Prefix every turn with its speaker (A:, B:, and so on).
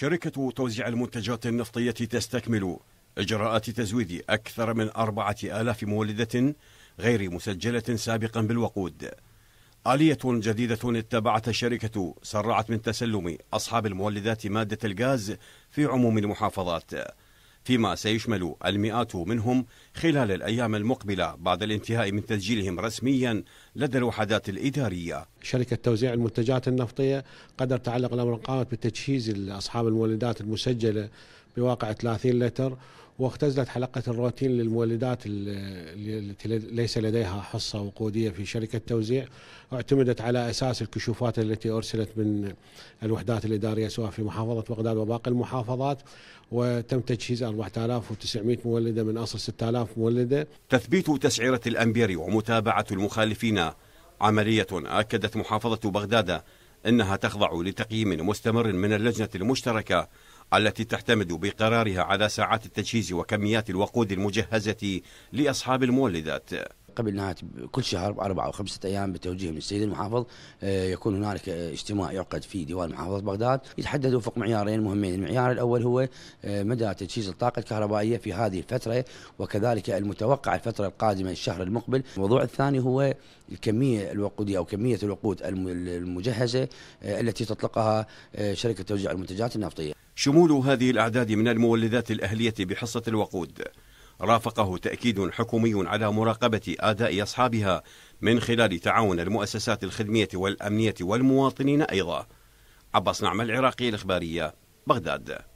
A: شركة توزيع المنتجات النفطية تستكمل إجراءات تزويد أكثر من أربعة آلاف مولدة غير مسجلة سابقا بالوقود آلية جديدة اتبعت الشركة سرعت من تسلم أصحاب المولدات مادة الغاز في عموم المحافظات فيما سيشمل المئات منهم خلال الأيام المقبلة بعد الانتهاء من تسجيلهم رسميا لدى الوحدات
B: الإدارية شركة توزيع المنتجات النفطية قدر تعلق الأمر قامت بتجهيز أصحاب المولدات المسجلة بواقع 30 لتر واختزلت حلقة الروتين للمولدات التي ليس لديها حصة وقودية في شركة توزيع اعتمدت على أساس الكشوفات التي أرسلت من الوحدات الإدارية سواء في محافظة بغداد وباقي المحافظات وتم تجهيز 4900 مولدة من أصل 6000 مولدة
A: تثبيت تسعيرة الأمبير ومتابعة المخالفين عملية أكدت محافظة بغداد أنها تخضع لتقييم مستمر من اللجنة المشتركة التي تعتمد بقرارها على ساعات التجهيز وكميات الوقود المجهزة لأصحاب المولدات
C: قبل نهاية كل شهر أربعة أو خمسة أيام بتوجيه من السيد المحافظ آه، يكون هنالك آه، اجتماع يعقد في ديوان محافظة بغداد يتحدد وفق معيارين مهمين المعيار الأول هو آه، مدى تجهيز الطاقة الكهربائية في هذه الفترة وكذلك المتوقع الفترة القادمة الشهر المقبل الموضوع الثاني هو الكمية الوقودية أو كمية الوقود المجهزة التي تطلقها شركة توزيع المنتجات النفطية
A: شمول هذه الأعداد من المولدات الأهلية بحصة الوقود رافقه تأكيد حكومي على مراقبة أداء أصحابها من خلال تعاون المؤسسات الخدمية والأمنية والمواطنين أيضا عباس نعمة العراقي الإخبارية بغداد